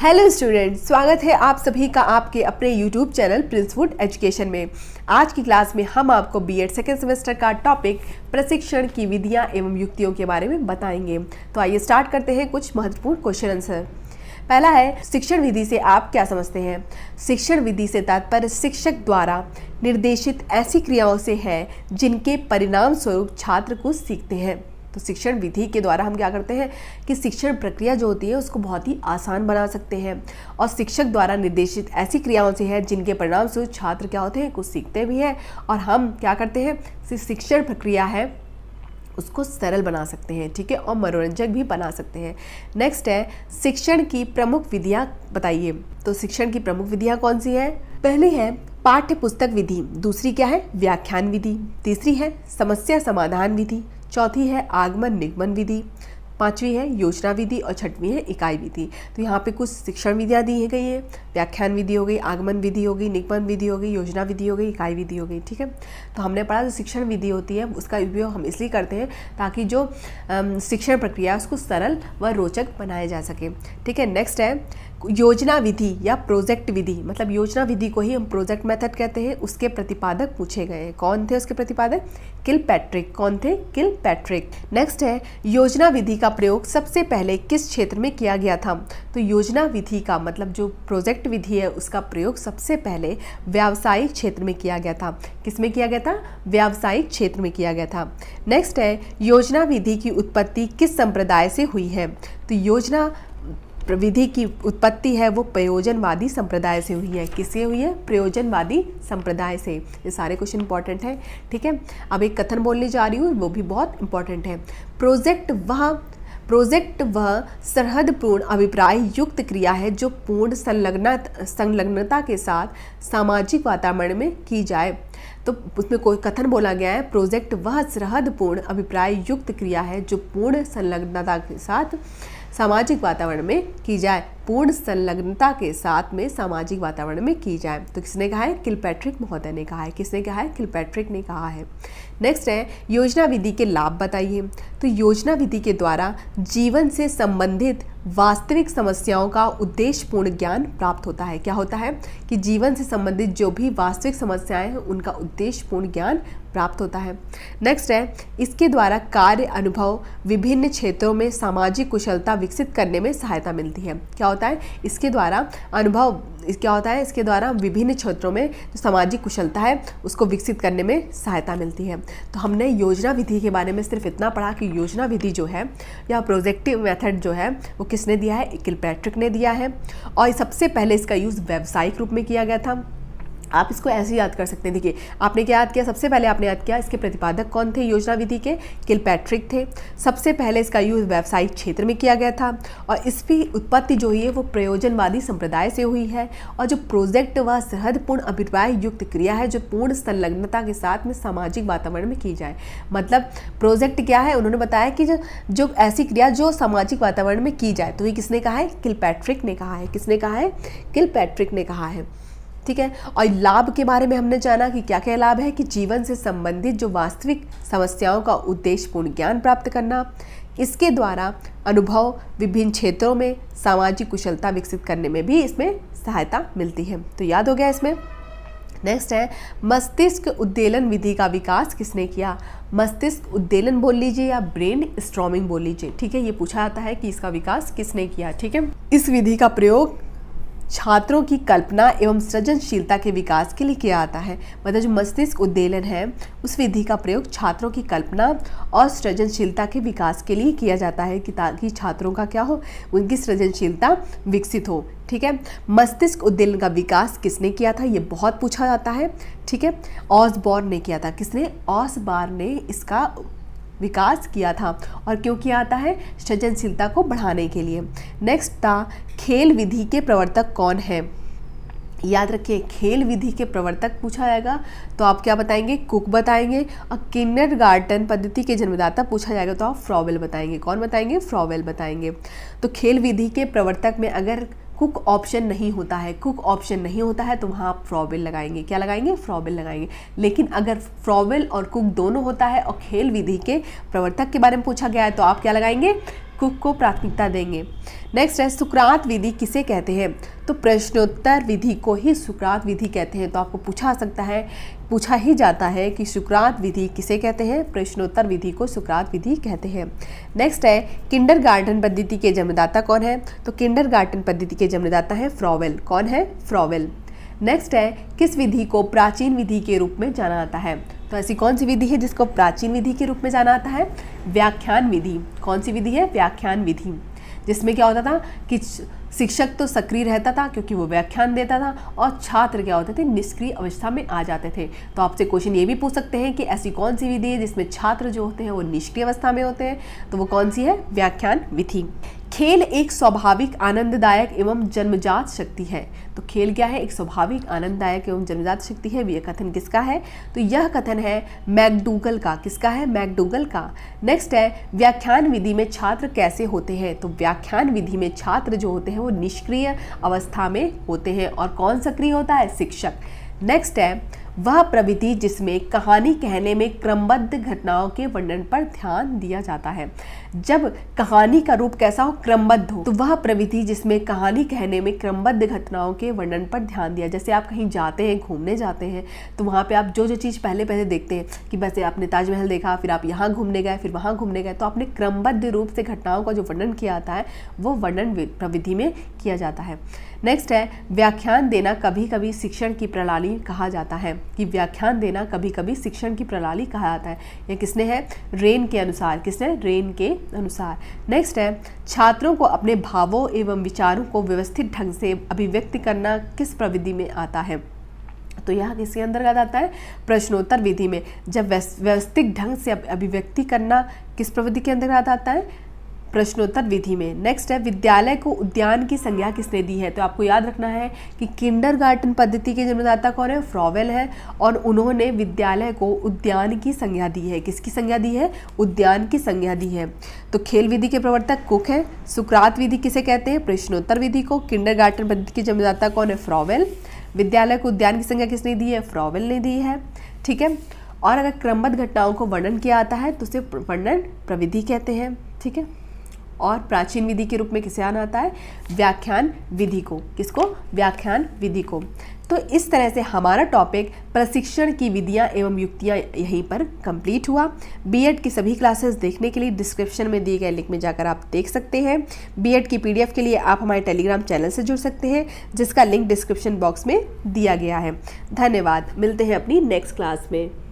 hello student स्वागत है आप सभी का आपके अपने यूट्यूब चैनल प्रिंसवुड एजुकेशन में आज की क्लास में हम आपको बीएड सेकेंड सेमेस्टर का टॉपिक प्रशिक्षण की विधियां एवं युक्तियों के बारे में बताएंगे तो आइए स्टार्ट करते हैं कुछ महत्वपूर्ण क्वेश्चन आंसर पहला है शिक्षण विधि से आप क्या समझते हैं शिक्षण विधि से तात्पर्य शिक्षक द्वारा निर्देशित ऐसी क्रियाओं से है जिनके परिणाम स्वरूप छात्र कुछ सीखते हैं तो शिक्षण विधि के द्वारा हम क्या करते हैं कि शिक्षण प्रक्रिया जो होती है उसको बहुत ही आसान बना सकते हैं और शिक्षक द्वारा निर्देशित ऐसी क्रियाओं से है जिनके परिणाम से छात्र क्या होते हैं कुछ सीखते भी हैं और हम क्या करते हैं शिक्षण प्रक्रिया है उसको सरल बना सकते हैं ठीक है और मनोरंजक भी बना सकते हैं नेक्स्ट है शिक्षण की प्रमुख विधियाँ बताइए तो शिक्षण की प्रमुख विधियाँ कौन सी है पहली है पाठ्य पुस्तक विधि दूसरी क्या है व्याख्यान विधि तीसरी है समस्या समाधान विधि चौथी है आगमन निगमन विधि पांचवी है योजना विधि और छठवीं है इकाई विधि तो यहाँ पे कुछ शिक्षण विधियाँ दी गई है व्याख्यान विधि हो गई आगमन विधि हो गई निगमन विधि हो गई योजना विधि हो गई इकाई विधि हो गई ठीक है तो हमने पढ़ा जो शिक्षण विधि होती है उसका उपयोग हम इसलिए करते हैं ताकि जो शिक्षण प्रक्रिया उसको सरल व रोचक बनाया जा सके ठीक है नेक्स्ट है योजना विधि या प्रोजेक्ट विधि मतलब योजना विधि को ही हम प्रोजेक्ट मेथड कहते हैं उसके प्रतिपादक पूछे गए हैं कौन थे उसके प्रतिपादक किल पैट्रिक कौन थे किल पैट्रिक नेक्स्ट है योजना विधि का का प्रयोग सबसे पहले किस क्षेत्र में किया गया था तो योजना विधि का मतलब जो प्रोजेक्ट विधि है उसका प्रयोग सबसे पहले व्यावसायिक क्षेत्र में किया गया था किस में किया गया था व्यावसायिक क्षेत्र में किया गया था नेक्स्ट है योजना विधि की उत्पत्ति किस संप्रदाय से हुई है तो योजना विधि की उत्पत्ति है वो प्रयोजनवादी संप्रदाय से हुई है किससे हुई है प्रयोजनवादी संप्रदाय से ये सारे क्वेश्चन इंपॉर्टेंट हैं ठीक है अब एक कथन बोलने जा रही हूँ वो भी बहुत इंपॉर्टेंट है प्रोजेक्ट वह प्रोजेक्ट वह सरहद पूर्ण अभिप्राय युक्त क्रिया है जो पूर्ण संलग्न संलग्नता के साथ सामाजिक वातावरण में की जाए तो उसमें कोई कथन बोला गया है प्रोजेक्ट वह सरहद पूर्ण अभिप्राय युक्त क्रिया है जो पूर्ण संलग्नता के साथ सामाजिक वातावरण में की जाए पूर्ण संलग्नता के साथ में सामाजिक वातावरण में की जाए तो किसने कहा है किलपैट्रिक महोदय ने कहा है किसने कहा है किलपैट्रिक ने कहा है नेक्स्ट है योजना विधि के लाभ बताइए तो योजना विधि के द्वारा जीवन से संबंधित वास्तविक समस्याओं का उद्देश्यपूर्ण ज्ञान प्राप्त होता है क्या होता है कि जीवन से संबंधित जो भी वास्तविक समस्याएं हैं उनका उद्देश्यपूर्ण ज्ञान प्राप्त होता है नेक्स्ट है इसके द्वारा कार्य अनुभव विभिन्न क्षेत्रों में सामाजिक कुशलता विकसित करने में सहायता मिलती है क्या होता है इसके द्वारा अनुभव क्या होता है इसके द्वारा विभिन्न क्षेत्रों में जो सामाजिक कुशलता है उसको विकसित करने में सहायता मिलती है तो हमने योजना विधि के बारे में सिर्फ इतना पढ़ा कि योजना विधि जो है या प्रोजेक्टिव मेथड जो है वो किसने दिया है इकिल पैट्रिक ने दिया है और सबसे पहले इसका यूज़ व्यावसायिक रूप में किया गया था आप इसको ऐसे याद कर सकते हैं देखिए आपने क्या याद किया सबसे पहले आपने याद किया इसके प्रतिपादक कौन थे योजना विधि के किलपैट्रिक थे सबसे पहले इसका यूज व्यावसायिक क्षेत्र में किया गया था और इसकी उत्पत्ति जो हुई है वो प्रयोजनवादी संप्रदाय से हुई है और जो प्रोजेक्ट व सरहद पूर्ण अभिप्राय युक्त क्रिया है जो पूर्ण संलग्नता के साथ में सामाजिक वातावरण में की जाए मतलब प्रोजेक्ट क्या है उन्होंने बताया कि जो जो ऐसी क्रिया जो सामाजिक वातावरण में की जाए तो ये किसने कहा है किलपैट्रिक ने कहा है किसने कहा है किल पैट्रिक ने कहा है ठीक है और लाभ के बारे में हमने जाना कि क्या क्या लाभ है कि जीवन से संबंधित जो वास्तविक समस्याओं का उद्देश्यपूर्ण ज्ञान प्राप्त करना इसके द्वारा अनुभव विभिन्न क्षेत्रों में सामाजिक कुशलता विकसित करने में भी इसमें सहायता मिलती है तो याद हो गया इसमें नेक्स्ट है मस्तिष्क उद्देलन विधि का विकास किसने किया मस्तिष्क उद्देलन बोल लीजिए या ब्रेन स्ट्रॉमिंग बोल लीजिए ठीक है ये पूछा जाता है कि इसका विकास किसने किया ठीक है इस विधि का प्रयोग छात्रों की कल्पना एवं सृजनशीलता के विकास के लिए किया जाता है मतलब जो मस्तिष्क उद्देलन है उस विधि का प्रयोग छात्रों की कल्पना और सृजनशीलता के विकास के लिए किया जाता है कि ताकि छात्रों का क्या हो उनकी सृजनशीलता विकसित हो ठीक है मस्तिष्क उद्देलन का विकास किसने किया था ये बहुत पूछा जाता है ठीक है ऑस ने किया था किसने ऑस ने इसका विकास किया था और क्यों किया आता है सृजनशीलता को बढ़ाने के लिए नेक्स्ट था खेल विधि के प्रवर्तक कौन है याद रखिए खेल विधि के प्रवर्तक पूछा जाएगा तो आप क्या बताएंगे कुक बताएंगे और किन्नर गार्टन पद्धति के जन्मदाता पूछा जाएगा तो आप फ्रॉवेल बताएंगे कौन बताएंगे फ्रॉवेल बताएंगे तो खेल विधि के प्रवर्तक में अगर कुक ऑप्शन नहीं होता है कुक ऑप्शन नहीं होता है तो वहाँ आप फ्रॉबिल लगाएंगे क्या लगाएंगे फ्रॉबिल लगाएंगे लेकिन अगर फ्रॉबिल और कुक दोनों होता है और खेल विधि के प्रवर्तक के बारे में पूछा गया है तो आप क्या लगाएंगे कुक को प्राथमिकता देंगे नेक्स्ट है सुक्रांत विधि किसे कहते हैं तो प्रश्नोत्तर विधि को ही सुक्रांत विधि कहते हैं तो आपको पूछा सकता है पूछा ही जाता है कि सुक्रांत विधि किसे कहते हैं प्रश्नोत्तर विधि को सुक्रांत विधि कहते हैं नेक्स्ट है किंडर गार्डन पद्धति के जन्मदाता कौन है तो किंडर गार्डन पद्धति के जन्मदाता है फ्रॉवेल कौन है फ्रॉवेल नेक्स्ट है किस विधि को प्राचीन विधि के रूप में जाना जाता है तो ऐसी कौन सी विधि है जिसको प्राचीन विधि के रूप में जाना जाता है व्याख्यान विधि कौन सी विधि है व्याख्यान विधि जिसमें क्या होता था कि शिक्षक तो सक्रिय रहता था क्योंकि वो व्याख्यान देता था और छात्र क्या होते थे निष्क्रिय अवस्था में आ जाते थे तो आपसे क्वेश्चन ये भी पूछ सकते हैं कि ऐसी कौन सी विधि है जिसमें छात्र जो होते हैं वो निष्क्रिय अवस्था में होते हैं तो वो कौन सी है व्याख्यान विधि खेल एक स्वाभाविक आनंददायक एवं जन्मजात शक्ति है तो खेल क्या है एक स्वाभाविक आनंददायक एवं जन्मजात शक्ति है यह कथन किसका है तो यह कथन है मैकडूगल का किसका है मैकडूगल का नेक्स्ट है व्याख्यान विधि में छात्र कैसे होते हैं तो व्याख्यान विधि में छात्र जो होते हैं वो निष्क्रिय अवस्था में होते हैं और कौन सक्रिय होता है शिक्षक नेक्स्ट है वह प्रवृत्ति जिसमें कहानी कहने में क्रमबद्ध घटनाओं के वर्णन पर ध्यान दिया जाता है जब कहानी का रूप कैसा हो क्रमबद्ध हो तो वह प्रवृत्ति जिसमें कहानी कहने में क्रमबद्ध घटनाओं के वर्णन पर ध्यान दिया जैसे आप कहीं जाते हैं घूमने जाते हैं तो वहाँ पे आप जो जो चीज़ पहले पहले देखते हैं कि वैसे आपने ताजमहल देखा फिर आप यहाँ घूमने गए फिर वहाँ घूमने गए तो आपने क्रमबद्ध रूप से घटनाओं का जो वर्णन किया जाता है वो वर्णन प्रविधि में किया जाता है नेक्स्ट है व्याख्यान देना कभी कभी शिक्षण की प्रणाली कहा जाता है कि व्याख्यान देना कभी कभी शिक्षण की प्रणाली कहा जाता है या किसने है रेन के अनुसार किसने रेन के अनुसार नेक्स्ट है छात्रों को अपने भावों एवं विचारों को व्यवस्थित ढंग से अभिव्यक्त करना किस प्रविधि में आता है तो यह किसके अंतर्गत आता है प्रश्नोत्तर विधि में जब व्यवस्थित ढंग से अभिव्यक्ति करना किस प्रविधि के अंतर्गत आता है प्रश्नोत्तर विधि में नेक्स्ट है विद्यालय को उद्यान की संज्ञा किसने दी है तो आपको याद रखना है कि किंडर पद्धति के जन्मदाता कौन है फ्रॉवेल है और उन्होंने विद्यालय को उद्यान की संज्ञा दी है किसकी संज्ञा दी है उद्यान की संज्ञा दी है तो खेल विधि के प्रवर्तक कुक है सुक्रात विधि किसे कहते हैं प्रश्नोत्तर विधि को किंडर पद्धति के जन्मदाता कौन है फ्रॉवेल विद्यालय को उद्यान की संज्ञा किसने दी है फ्रॉवेल ने दी है ठीक है और अगर क्रमबद्ध घटनाओं को वर्णन किया आता है तो उसे वर्णन प्रविधि कहते हैं ठीक है और प्राचीन विधि के रूप में किसे आना आता है व्याख्यान विधि को किसको व्याख्यान विधि को तो इस तरह से हमारा टॉपिक प्रशिक्षण की विधियां एवं युक्तियां यहीं पर कंप्लीट हुआ बीएड की सभी क्लासेस देखने के लिए डिस्क्रिप्शन में दिए गए लिंक में जाकर आप देख सकते हैं बीएड की पीडीएफ के लिए आप हमारे टेलीग्राम चैनल से जुड़ सकते हैं जिसका लिंक डिस्क्रिप्शन बॉक्स में दिया गया है धन्यवाद मिलते हैं अपनी नेक्स्ट क्लास में